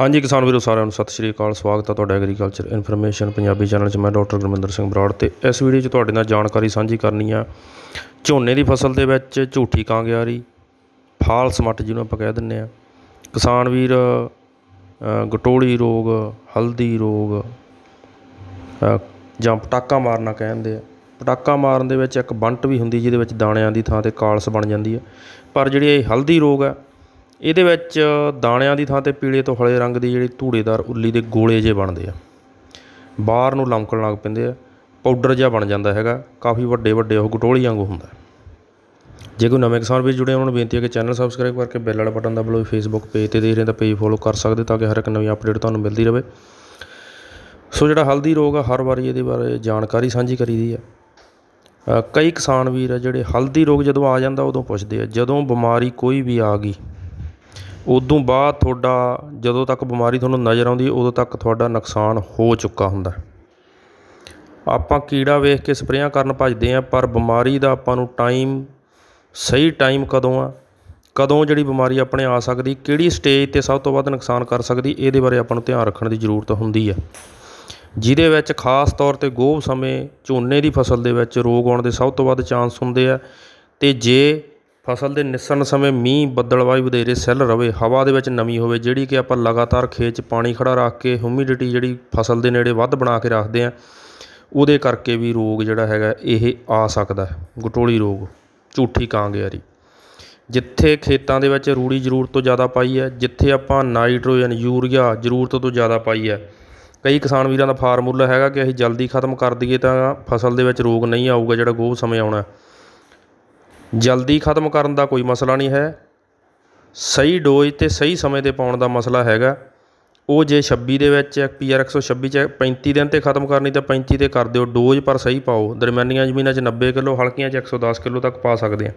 ਹਾਂਜੀ ਕਿਸਾਨ ਵੀਰੋ ਸਾਰਿਆਂ ਨੂੰ ਸਤਿ ਸ਼੍ਰੀ ਅਕਾਲ ਸਵਾਗਤ ਹੈ ਤੁਹਾਡਾ ਐਗਰੀਕਲਚਰ ਇਨਫੋਰਮੇਸ਼ਨ ਪੰਜਾਬੀ ਚੈਨਲ 'ਚ ਮੈਂ ਡਾਕਟਰ ਗੁਰਮਿੰਦਰ ਸਿੰਘ ਬਰਾੜ ਤੇ ਇਸ ਵੀਡੀਓ 'ਚ ਤੁਹਾਡੇ ਨਾਲ ਜਾਣਕਾਰੀ ਸਾਂਝੀ ਕਰਨੀ ਆ ਝੋਨੇ ਦੀ ਫਸਲ ਦੇ ਵਿੱਚ ਝੂਠੀ ਕਾਂਗਿਆਰੀ ਫਾਲਸ ਮੱਟ ਜਿਹਨੂੰ ਆਪਾਂ ਕਹਿ ਦਿੰਨੇ ਆ ਕਿਸਾਨ ਵੀਰ ਗਟੋਲੀ ਰੋਗ ਹਲਦੀ ਰੋਗ ਜਾਂ ਪਟਾਕਾ ਮਾਰਨਾ ਕਹਿੰਦੇ ਆ ਪਟਾਕਾ ਮਾਰਨ ਦੇ ਵਿੱਚ ਇੱਕ ਬੰਟ ਵੀ ਹੁੰਦੀ ਜਿਹਦੇ ਵਿੱਚ ਦਾਣਿਆਂ ਦੀ ਥਾਂ ਤੇ ਕਾਲਸ ਬਣ ਜਾਂਦੀ ਆ ਪਰ ਜਿਹੜੀ ਇਹ ਹਲਦੀ ਰੋਗ ਆ ਇਹਦੇ ਵਿੱਚ ਦਾਣਿਆਂ ਦੀ ਥਾਂ ਤੇ ਪੀਲੇ ਤੋਂ ਹਲੇ ਰੰਗ ਦੀ ਜਿਹੜੀ ਧੂੜੇਦਾਰ ਉੱਲੀ ਦੇ ਗੋਲੇ ਜੇ ਬਣਦੇ ਆ ਬਾਹਰ ਨੂੰ ਲਮਕਣ ਲੱਗ ਪੈਂਦੇ ਆ ਪਾਊਡਰ ਜਿਹਾ ਬਣ ਜਾਂਦਾ ਹੈਗਾ ਕਾਫੀ ਵੱਡੇ ਵੱਡੇ ਉਹ ਗਟੋਲੀ ਵਾਂਗੂ ਹੁੰਦਾ ਜੇ ਕੋਈ ਨਵੇਂ ਕਿਸਾਨ ਵੀ ਜੁੜੇ ਉਹਨਾਂ ਨੂੰ ਬੇਨਤੀ ਹੈ ਕਿ ਚੈਨਲ ਸਬਸਕ੍ਰਾਈਬ ਕਰਕੇ ਬੈਲ ਵਾਲਾ ਬਟਨ ਦਬਾ ਲਓ ਫੇਸਬੁੱਕ ਪੇਜ ਤੇ ਦੇਖ ਰਹੇ ਤਾਂ ਪੇਜ ਫੋਲੋ ਕਰ ਸਕਦੇ ਤਾਂ ਕਿ ਹਰ ਇੱਕ ਨਵੀਂ ਅਪਡੇਟ ਤੁਹਾਨੂੰ ਮਿਲਦੀ ਰਹੇ ਸੋ ਜਿਹੜਾ ਹਲਦੀ ਰੋਗ ਆ ਹਰ ਵਾਰੀ ਇਹਦੇ ਬਾਰੇ ਜਾਣਕਾਰੀ ਸਾਂਝੀ ਕਰੀਦੀ ਆ ਕਈ ਕਿਸਾਨ ਵੀਰ ਆ ਜਿਹੜੇ ਹਲਦੀ ਰੋਗ ਜਦੋਂ ਆ ਜਾਂਦਾ ਉਦੋਂ ਪੁੱਛਦੇ ਆ ਜਦੋਂ ਬਿਮਾਰੀ ਕੋਈ ਵੀ ਆ ਗਈ ਉਦੋਂ ਬਾਅਦ ਤੁਹਾਡਾ ਜਦੋਂ ਤੱਕ ਬਿਮਾਰੀ ਤੁਹਾਨੂੰ ਨਜ਼ਰ ਆਉਂਦੀ ਉਦੋਂ ਤੱਕ ਤੁਹਾਡਾ ਨੁਕਸਾਨ ਹੋ ਚੁੱਕਾ ਹੁੰਦਾ ਆਪਾਂ ਕੀੜਾ ਵੇਖ ਕੇ ਸਪਰੇਆਂ ਕਰਨ ਭਜਦੇ ਆਂ ਪਰ ਬਿਮਾਰੀ ਦਾ ਆਪਾਂ ਨੂੰ ਟਾਈਮ ਸਹੀ ਟਾਈਮ ਕਦੋਂ ਆ ਕਦੋਂ ਜਿਹੜੀ ਬਿਮਾਰੀ ਆਪਣੇ ਆ ਸਕਦੀ ਕਿਹੜੀ ਸਟੇਜ ਤੇ ਸਭ ਤੋਂ ਵੱਧ ਨੁਕਸਾਨ ਕਰ ਸਕਦੀ ਇਹਦੇ ਬਾਰੇ ਆਪਾਂ ਨੂੰ ਧਿਆਨ ਰੱਖਣ ਦੀ ਜ਼ਰੂਰਤ ਹੁੰਦੀ ਆ ਜਿਹਦੇ ਵਿੱਚ ਖਾਸ ਤੌਰ ਤੇ ਗੋਭ ਸਮੇਂ ਝੋਨੇ ਦੀ ਫਸਲ ਦੇ ਵਿੱਚ ਰੋਗ ਆਉਣ ਦੇ ਸਭ ਤੋਂ ਵੱਧ ਚਾਂਸ ਹੁੰਦੇ ਆ ਤੇ ਜੇ ਫਸਲ ਦੇ ਨਿਸਣ ਸਮੇਂ ਮੀਂਹ ਬੱਦਲਵਾਈ ਵਧੇਰੇ ਸੈੱਲ ਰਵੇ ਹਵਾ ਦੇ ਵਿੱਚ ਨਮੀ ਹੋਵੇ ਜਿਹੜੀ ਕਿ ਆਪਾਂ ਲਗਾਤਾਰ ਖੇਤ 'ਚ ਪਾਣੀ ਖੜਾ ਰੱਖ ਕੇ ਹਿਊਮਿਡਿਟੀ ਜਿਹੜੀ ਫਸਲ ਦੇ ਨੇੜੇ ਵੱਧ ਬਣਾ ਕੇ ਰੱਖਦੇ ਆ ਉਹਦੇ ਕਰਕੇ ਵੀ ਰੋਗ ਜਿਹੜਾ ਹੈਗਾ ਇਹ ਆ ਸਕਦਾ ਗਟੋਲੀ ਰੋਗ ਝੂਠੀ ਕਾਂਗਿਆਰੀ ਜਿੱਥੇ ਖੇਤਾਂ ਦੇ ਵਿੱਚ ਰੂੜੀ ਜ਼ਰੂਰਤ ਤੋਂ ਜ਼ਿਆਦਾ ਪਾਈ ਹੈ ਜਿੱਥੇ ਆਪਾਂ ਨਾਈਟ੍ਰੋਜਨ ਯੂਰੀਆ ਜ਼ਰੂਰਤ ਤੋਂ ਜ਼ਿਆਦਾ ਪਾਈ ਹੈ ਕਈ ਕਿਸਾਨ ਵੀਰਾਂ ਦਾ ਫਾਰਮੂਲਾ ਹੈਗਾ ਕਿ ਅਸੀਂ ਜਲਦੀ ਖਤਮ ਕਰ ਦਈਏ ਤਾਂ ਫਸਲ ਦੇ ਵਿੱਚ ਰੋਗ ਨਹੀਂ ਆਊਗਾ ਜਿਹੜਾ ਗੋਹ ਸਮੇਂ ਆਉਣਾ ਜਲਦੀ ਖਤਮ ਕਰਨ ਦਾ ਕੋਈ ਮਸਲਾ ਨਹੀਂ ਹੈ ਸਹੀ ਡੋਜ਼ ਤੇ ਸਹੀ ਸਮੇਂ 'ਤੇ ਪਾਉਣ ਦਾ ਮਸਲਾ ਹੈਗਾ ਉਹ ਜੇ 26 ਦੇ ਵਿੱਚ ਪੀਆਰ 126 ਚ 35 ਦਿਨ ਤੇ ਖਤਮ ਕਰਨੀ ਤਾਂ 35 ਤੇ ਕਰ ਦਿਓ ਡੋਜ਼ ਪਰ ਸਹੀ ਪਾਓ ਦਰਮਿਆਨੀਆਂ ਜ਼ਮੀਨਾਂ 'ਚ 90 ਕਿਲੋ ਹਲਕੀਆਂ 'ਚ 110 ਕਿਲੋ ਤੱਕ ਪਾ ਸਕਦੇ ਆ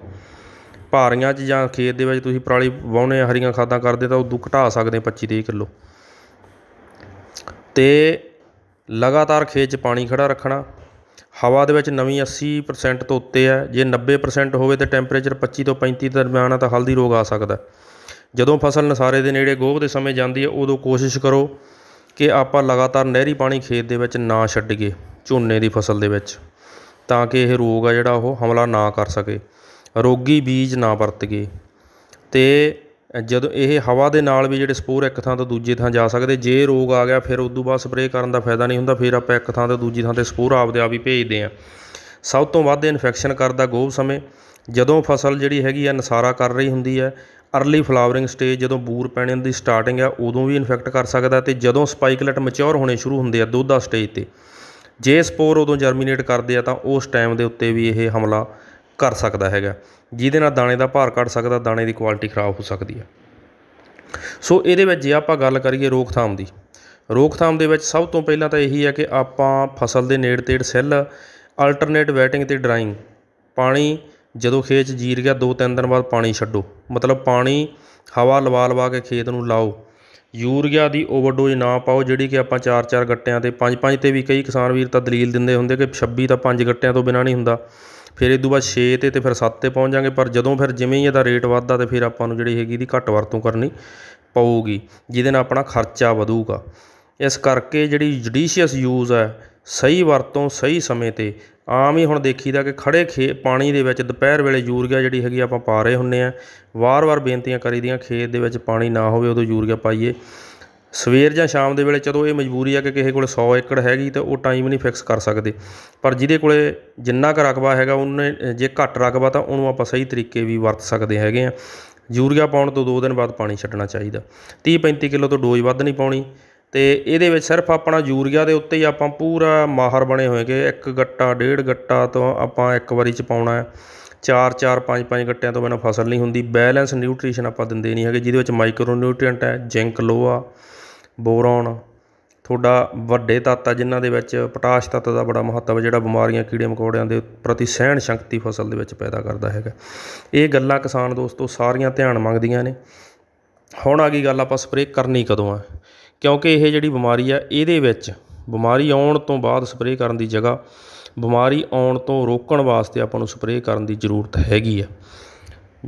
ਭਾਰੀਆਂ 'ਚ ਜਾਂ ਖੇਤ ਦੇ ਵਿੱਚ ਤੁਸੀਂ ਪਰਾਲੀ ਵਾਉਣੇ ਹਰੀਆਂ ਖਾਦਾਂ ਕਰਦੇ ਤਾਂ ਦੁੱਖ ਘਟਾ ਸਕਦੇ 25 30 ਕਿਲੋ ਤੇ ਲਗਾਤਾਰ ਖੇਤ 'ਚ ਪਾਣੀ ਖੜਾ ਰੱਖਣਾ ਹਵਾ ਦੇ ਵਿੱਚ ਨਮੀ 80% ਤੋਂ ਉੱਤੇ ਹੈ ਜੇ 90% ਹੋਵੇ ਤਾਂ ਟੈਂਪਰੇਚਰ 25 ਤੋਂ 35 ਦੇ ਦਰਮਿਆਨ ਤਾਂ ਹਲਦੀ ਰੋਗ ਆ ਸਕਦਾ ਜਦੋਂ ਫਸਲ ਨਸਾਰੇ ਦੇ ਨੇੜੇ ਗੋਭ ਦੇ ਸਮੇਂ ਜਾਂਦੀ ਹੈ ਉਦੋਂ ਕੋਸ਼ਿਸ਼ ਕਰੋ ਕਿ ਆਪਾਂ ਲਗਾਤਾਰ ਨਹਿਰੀ ਪਾਣੀ ਖੇਤ ਦੇ ਵਿੱਚ ਨਾ ਛੱਡੀਏ ਝੋਨੇ ਦੀ ਫਸਲ ਦੇ ਵਿੱਚ ਤਾਂ ਕਿ ਇਹ ਰੋਗ ਆ ਜਿਹੜਾ ਉਹ ਹਮਲਾ ਨਾ ਕਰ ਸਕੇ ਰੋਗੀ ਬੀਜ ਨਾ ਵਰਤੀਏ ਤੇ ਜਦੋਂ ਇਹ ਹਵਾ ਦੇ ਨਾਲ ਵੀ ਜਿਹੜੇ ਸਪੋਰ ਇੱਕ ਥਾਂ ਤੋਂ ਦੂਜੀ ਥਾਂ ਜਾ ਸਕਦੇ ਜੇ ਰੋਗ ਆ ਗਿਆ ਫਿਰ ਉਸ ਤੋਂ ਬਾਅਦ ਸਪਰੇਅ ਕਰਨ ਦਾ ਫਾਇਦਾ ਨਹੀਂ ਹੁੰਦਾ ਫਿਰ ਆਪਾਂ ਇੱਕ ਥਾਂ ਤੋਂ ਦੂਜੀ ਥਾਂ ਤੇ ਸਪੋਰ ਆਪਦੇ ਆਪ ਹੀ ਭੇਜਦੇ ਆ ਸਭ ਤੋਂ ਵੱਧ ਇਨਫੈਕਸ਼ਨ ਕਰਦਾ ਗੋਭ ਸਮੇਂ ਜਦੋਂ ਫਸਲ ਜਿਹੜੀ ਹੈਗੀ ਆ ਨਸਾਰਾ ਕਰ ਰਹੀ ਹੁੰਦੀ ਹੈ अर्ਲੀ ਫਲਾਵਰਿੰਗ ਸਟੇਜ ਜਦੋਂ ਬੂਰ ਪੈਣੇ ਦੀ ਸਟਾਰਟਿੰਗ ਆ ਉਦੋਂ ਵੀ ਇਨਫੈਕਟ ਕਰ ਸਕਦਾ ਤੇ ਜਦੋਂ ਸਪਾਈਕਲੇਟ ਮੈਚੁਰ ਹੋਣੇ ਸ਼ੁਰੂ ਹੁੰਦੇ ਆ ਦੁੱਧਾ ਸਟੇਜ ਤੇ ਜੇ ਸਪੋਰ ਉਦੋਂ ਜਰਮੀਨੇਟ ਕਰਦੇ ਆ ਤਾਂ ਉਸ ਟਾਈਮ ਦੇ ਉੱਤੇ ਵੀ ਇਹ ਹਮਲਾ ਕਰ ਸਕਦਾ ਹੈਗਾ ਜਿਹਦੇ ਨਾਲ ਦਾਣੇ ਦਾ ਭਾਰ ਘਟ ਸਕਦਾ ਦਾਣੇ ਦੀ ਕੁਆਲਿਟੀ ਖਰਾਬ ਹੋ ਸਕਦੀ ਹੈ ਸੋ ਇਹਦੇ ਵਿੱਚ ਜੇ ਆਪਾਂ ਗੱਲ ਕਰੀਏ ਰੋਕਥਾਮ ਦੀ ਰੋਕਥਾਮ ਦੇ ਵਿੱਚ ਸਭ ਤੋਂ ਪਹਿਲਾਂ ਤਾਂ ਇਹੀ ਹੈ ਕਿ ਆਪਾਂ ਫਸਲ ਦੇ ਨੇੜ ਤੇੜ ਸੈੱਲ ਅਲਟਰਨੇਟ ਵੈਟਿੰਗ ਤੇ ਡਰਾਈਂਗ ਪਾਣੀ ਜਦੋਂ ਖੇਤ ਜੀਰ ਗਿਆ 2-3 ਦਿਨ ਬਾਅਦ ਪਾਣੀ ਛੱਡੋ ਮਤਲਬ ਪਾਣੀ ਹਵਾ ਲਵਾ ਲਵਾ ਕੇ ਖੇਤ ਨੂੰ ਲਾਓ ਯੂਰੀਆ ਦੀ ਓਵਰਡੋਜ਼ ਨਾ ਪਾਓ ਜਿਹੜੀ ਕਿ ਆਪਾਂ 4-4 ਗੱਟਿਆਂ ਤੇ 5-5 ਤੇ ਵੀ ਕਈ ਕਿਸਾਨ ਵੀਰ ਤਾਂ ਦਲੀਲ ਦਿੰਦੇ ਹੁੰਦੇ ਕਿ 26 ਤਾਂ 5 ਗੱਟਿਆਂ ਤੋਂ ਬਿਨਾ ਨਹੀਂ ਹੁੰਦਾ ਫਿਰ ਇਦੋਂ ਬਾਅਦ 6 ਤੇ ਤੇ ਫਿਰ 7 ਤੇ ਪਹੁੰਚ ਜਾਗੇ ਪਰ ਜਦੋਂ ਫਿਰ ਜਿਵੇਂ ਹੀ ਇਹਦਾ ਰੇਟ ਵੱਧਦਾ ਤੇ ਫਿਰ ਆਪਾਂ ਨੂੰ ਜਿਹੜੀ ਹੈਗੀ ਦੀ ਘੱਟ ਵਰਤੋਂ ਕਰਨੀ ਪਊਗੀ ਜਿਹਦੇ ਨਾਲ ਆਪਣਾ ਖਰਚਾ ਵਧੂਗਾ ਇਸ ਕਰਕੇ ਜਿਹੜੀ ਜੁਡੀਸ਼ੀਅਸ ਯੂਜ਼ ਹੈ ਸਹੀ ਵਰਤੋਂ ਸਹੀ ਸਮੇਂ ਤੇ ਆਮ ਹੀ ਹੁਣ ਦੇਖੀਦਾ ਕਿ ਖੜੇ ਖੇ ਪਾਣੀ ਦੇ ਵਿੱਚ ਦੁਪਹਿਰ ਵੇਲੇ ਯੂਰੀਆ ਜਿਹੜੀ ਹੈਗੀ ਆਪਾਂ ਪਾ ਰਹੇ ਹੁੰਨੇ ਆ ਵਾਰ-ਵਾਰ ਬੇਨਤੀਆਂ ਕਰੀਦੀਆਂ ਖੇਤ ਦੇ ਵਿੱਚ ਪਾਣੀ ਨਾ ਹੋਵੇ ਉਦੋਂ ਯੂਰੀਆ ਪਾਈਏ ਸਵੇਰ ਜਾਂ ਸ਼ਾਮ ਦੇ ਵੇਲੇ ਜਦੋਂ ਇਹ ਮਜਬੂਰੀ ਆ ਕਿ ਕਿਸੇ ਕੋਲ 100 ਏਕੜ ਹੈਗੀ ਤਾਂ ਉਹ ਟਾਈਮ ਨਹੀਂ ਫਿਕਸ ਕਰ ਸਕਦੇ ਪਰ ਜਿਹਦੇ ਕੋਲੇ ਜਿੰਨਾ ਕੁ ਰਕਬਾ ਹੈਗਾ ਉਹਨੇ ਜੇ ਘੱਟ ਰਕਬਾ ਤਾਂ ਉਹਨੂੰ ਆਪਾਂ ਸਹੀ ਤਰੀਕੇ ਵੀ ਵਰਤ ਸਕਦੇ ਹੈਗੇ ਆ ਯੂਰੀਆ ਪਾਉਣ ਤੋਂ 2 ਦਿਨ ਬਾਅਦ ਪਾਣੀ ਛੱਡਣਾ ਚਾਹੀਦਾ 30 35 ਕਿਲੋ ਤੋਂ ਡੋਜ਼ ਵੱਧ ਨਹੀਂ ਪਾਉਣੀ ਤੇ ਇਹਦੇ ਵਿੱਚ ਸਿਰਫ ਆਪਣਾ ਯੂਰੀਆ ਦੇ ਉੱਤੇ ਹੀ ਆਪਾਂ ਪੂਰਾ ਮਾਹਰ ਬਣੇ ਹੋਏਗੇ ਇੱਕ ਗੱਟਾ ਡੇਢ ਗੱਟਾ ਤੋਂ ਆਪਾਂ ਇੱਕ ਵਾਰੀ ਚ ਪਾਉਣਾ ਹੈ ਚਾਰ ਚਾਰ ਪੰਜ ਪੰਜ ਗੱਟਿਆਂ ਤੋਂ ਬਿਨਾਂ ਫਸਲ ਨਹੀਂ ਹੁੰਦੀ ਬੈਲੈਂਸ ਨਿਊਟ੍ਰੀਸ਼ਨ ਆਪਾਂ ਦਿੰਦੇ ਨਹੀਂ ਹੈਗੇ ਜਿਹਦੇ ਵਿੱਚ ਮਾਈਕਰੋ ਨਿਊਟ੍ਰੀਐਂਟ ਹੈ ਜ਼ਿੰਕ ਲੋਹਾ ਬੋਰੋਨ ਤੁਹਾਡਾ ਵੱਡੇ ਤੱਤ ਆ ਜਿਨ੍ਹਾਂ ਦੇ ਵਿੱਚ ਪੋਟਾਸ਼ ਤੱਤ ਦਾ ਬੜਾ ਮਹੱਤਵ ਜਿਹੜਾ ਬਿਮਾਰੀਆਂ ਕੀੜੇ ਮਕੌੜਿਆਂ ਦੇ ਪ੍ਰਤੀ ਸਹਿਣ ਸ਼ਕਤੀ ਫਸਲ ਦੇ ਵਿੱਚ ਪੈਦਾ ਕਰਦਾ ਹੈਗਾ ਇਹ ਗੱਲਾਂ ਕਿਸਾਨ ਦੋਸਤੋ ਸਾਰੀਆਂ ਧਿਆਨ ਮੰਗਦੀਆਂ ਨੇ ਹੁਣ ਆ ਗਈ ਗੱਲ ਆਪਾਂ ਸਪਰੇਅ ਕਰਨੀ ਕਦੋਂ ਆ ਕਿਉਂਕਿ ਇਹ ਜਿਹੜੀ ਬਿਮਾਰੀ ਆ ਇਹਦੇ ਵਿੱਚ ਬਿਮਾਰੀ ਆਉਣ ਤੋਂ ਬਾਅਦ ਸਪਰੇਅ ਕਰਨ ਦੀ ਜਗ੍ਹਾ ਬਿਮਾਰੀ ਆਉਣ ਤੋਂ ਰੋਕਣ ਵਾਸਤੇ ਆਪਾਂ ਨੂੰ ਸਪਰੇਅ ਕਰਨ ਦੀ ਜ਼ਰੂਰਤ ਹੈਗੀ ਆ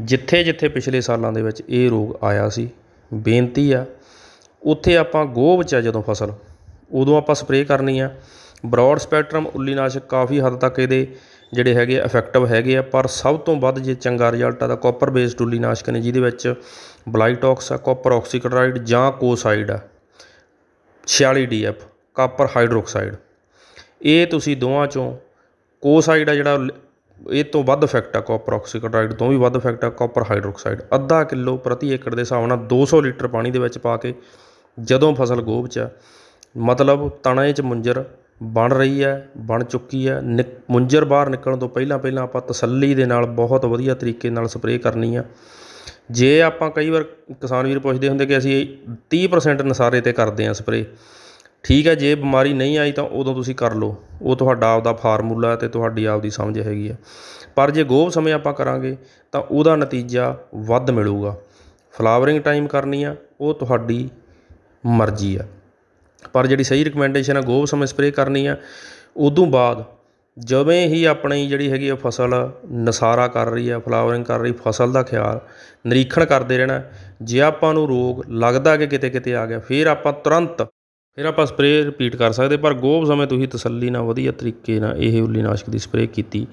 ਜਿੱਥੇ ਜਿੱਥੇ ਪਿਛਲੇ ਸਾਲਾਂ ਦੇ ਵਿੱਚ ਇਹ ਰੋਗ ਆਇਆ ਸੀ ਬੇਨਤੀ ਆ ਉੱਥੇ ਆਪਾਂ ਗੋਹ ਵਿੱਚ ਜਦੋਂ ਫਸਲ ਉਦੋਂ ਆਪਾਂ ਸਪਰੇਅ ਕਰਨੀ ਆ ਬਰੋਡ ਸਪੈਕਟ੍ਰਮ ਉੱਲੀਨਾਸ਼ਕ ਕਾਫੀ ਹੱਦ ਤੱਕ ਇਹਦੇ ਜਿਹੜੇ ਹੈਗੇ ਇਫੈਕਟਿਵ ਹੈਗੇ ਆ ਪਰ ਸਭ ਤੋਂ ਵੱਧ ਜੇ ਚੰਗਾ ਰਿਜ਼ਲਟ ਆ ਤਾਂ ਕਾਪਰ ਬੇਸਡ ਉੱਲੀਨਾਸ਼ਕ ਨੇ ਜਿਹਦੇ ਵਿੱਚ ਬਲਾਈਟੌਕਸ ਆ ਕਾਪਰ ਆਕਸੀਕਲਰਾਈਡ ਜਾਂ ਕੋਸਾਈਡ ਆ 46 ਡੀਐਫ ਕਾਪਰ ਹਾਈਡਰੋਕਸਾਈਡ ਇਹ ਤੁਸੀਂ ਦੋਵਾਂ ਚੋਂ ਕੋਸਾਈਡ ਆ ਜਿਹੜਾ ਇਹ ਤੋਂ ਵੱਧ ਇਫੈਕਟ ਆ ਕਾਪਰ ਆਕਸੀਕਲਰਾਈਡ ਤੋਂ ਵੀ ਵੱਧ ਇਫੈਕਟ ਆ ਕਾਪਰ ਹਾਈਡਰੋਕਸਾਈਡ ਅੱਧਾ ਕਿਲੋ ਪ੍ਰਤੀ ਏਕੜ ਦੇ ਹਿਸਾਬ ਨਾਲ 200 ਲੀਟਰ ਪਾਣੀ ਦੇ ਵਿੱਚ ਪਾ ਕੇ ਜਦੋਂ ਫਸਲ ਗੋਭ 'ਚ ਮਤਲਬ ਤਣੇ 'ਚ ਮੁੰਜਰ ਬਣ ਰਹੀ ਹੈ ਬਣ ਚੁੱਕੀ ਹੈ ਮੁੰਜਰ ਬਾਹਰ ਨਿਕਲਣ ਤੋਂ ਪਹਿਲਾਂ ਪਹਿਲਾਂ ਆਪਾਂ ਤਸੱਲੀ ਦੇ ਨਾਲ ਬਹੁਤ ਵਧੀਆ ਤਰੀਕੇ ਨਾਲ ਸਪਰੇਅ ਕਰਨੀ ਆ ਜੇ ਆਪਾਂ ਕਈ ਵਾਰ ਕਿਸਾਨ ਵੀਰ ਪੁੱਛਦੇ ਹੁੰਦੇ ਕਿ ਅਸੀਂ 30% ਨਸਾਰੇ ਤੇ ਕਰਦੇ ਆ ਸਪਰੇਅ ਠੀਕ ਹੈ ਜੇ ਬਿਮਾਰੀ ਨਹੀਂ ਆਈ ਤਾਂ ਉਦੋਂ ਤੁਸੀਂ ਕਰ ਲਓ ਉਹ ਤੁਹਾਡਾ ਆਪਦਾ ਫਾਰਮੂਲਾ ਤੇ ਤੁਹਾਡੀ ਆਪਦੀ ਸਮਝ ਹੈਗੀ ਆ ਪਰ ਜੇ ਗੋਭ ਸਮੇਂ ਆਪਾਂ ਕਰਾਂਗੇ ਤਾਂ ਉਹਦਾ ਨਤੀਜਾ ਵੱਧ ਮਿਲੂਗਾ ਫਲਾਵਰਿੰਗ ਟਾਈਮ ਕਰਨੀ ਆ ਉਹ ਤੁਹਾਡੀ ਮਰਜ਼ੀ ਆ ਪਰ ਜਿਹੜੀ ਸਹੀ ਰეკਮੈਂਡੇਸ਼ਨ ਆ ਗੋਬ ਸਮੇਂ ਸਪਰੇਅ ਕਰਨੀ ਆ ਉਦੋਂ ਬਾਅਦ ਜਿਵੇਂ ਹੀ ਆਪਣੀ ਜਿਹੜੀ ਹੈਗੀ ਆ ਫਸਲ ਨਸਾਰਾ ਕਰ ਰਹੀ ਆ ਫਲਾਵਰਿੰਗ ਕਰ ਰਹੀ ਫਸਲ ਦਾ ਖਿਆਲ ਨਿਰੀਖਣ ਕਰਦੇ ਰਹਿਣਾ ਜੇ ਆਪਾਂ ਨੂੰ ਰੋਗ ਲੱਗਦਾ ਕਿ ਕਿਤੇ ਕਿਤੇ ਆ ਗਿਆ ਫਿਰ ਆਪਾਂ ਤੁਰੰਤ ਫਿਰ ਆਪਾਂ ਸਪਰੇਅ ਰਿਪੀਟ ਕਰ ਸਕਦੇ ਪਰ ਗੋਬ ਸਮੇਂ ਤੁਸੀਂ ਤਸੱਲੀ ਨਾਲ ਵਧੀਆ ਤਰੀਕੇ ਨਾਲ ਇਹ ਨਾਸ਼ਕ ਦੀ ਸਪਰੇਅ ਕੀਤੀ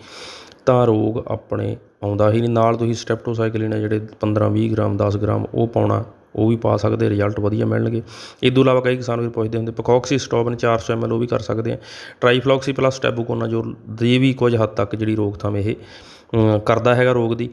ਤਾਂ ਰੋਗ ਆਪਣੇ ਆਉਂਦਾ ਹੀ ਨਹੀਂ ਨਾਲ ਤੁਸੀਂ ਸਟੈਪਟੋਸਾਈਕਲਿਨ ਜਿਹੜੇ 15 20 ਗ੍ਰਾਮ 10 ਗ੍ਰਾਮ ਉਹ ਪਾਉਣਾ ਉਹ ਵੀ ਪਾ ਸਕਦੇ ਰਿਜ਼ਲਟ ਵਧੀਆ ਮਿਲਣਗੇ ਇਸ ਤੋਂ ਇਲਾਵਾ ਕਈ ਕਿਸਾਨ ਵੀ ਪੁੱਛਦੇ ਹੁੰਦੇ ਪਕੌਕਸੀ ਸਟੋਬਨ 400 ਐਮਐਲ ਉਹ ਵੀ ਕਰ ਸਕਦੇ ਆ ਟ੍ਰਾਈਫਲੌਕਸੀ ਪਲੱਸ ਟੈਬੂਕੋਨਾ ਜੋ ਦੇ ਵੀ ਕੁਝ ਹੱਦ ਤੱਕ ਜਿਹੜੀ ਰੋਕਥਾਮ ਇਹ ਕਰਦਾ ਹੈਗਾ ਰੋਗ ਦੀ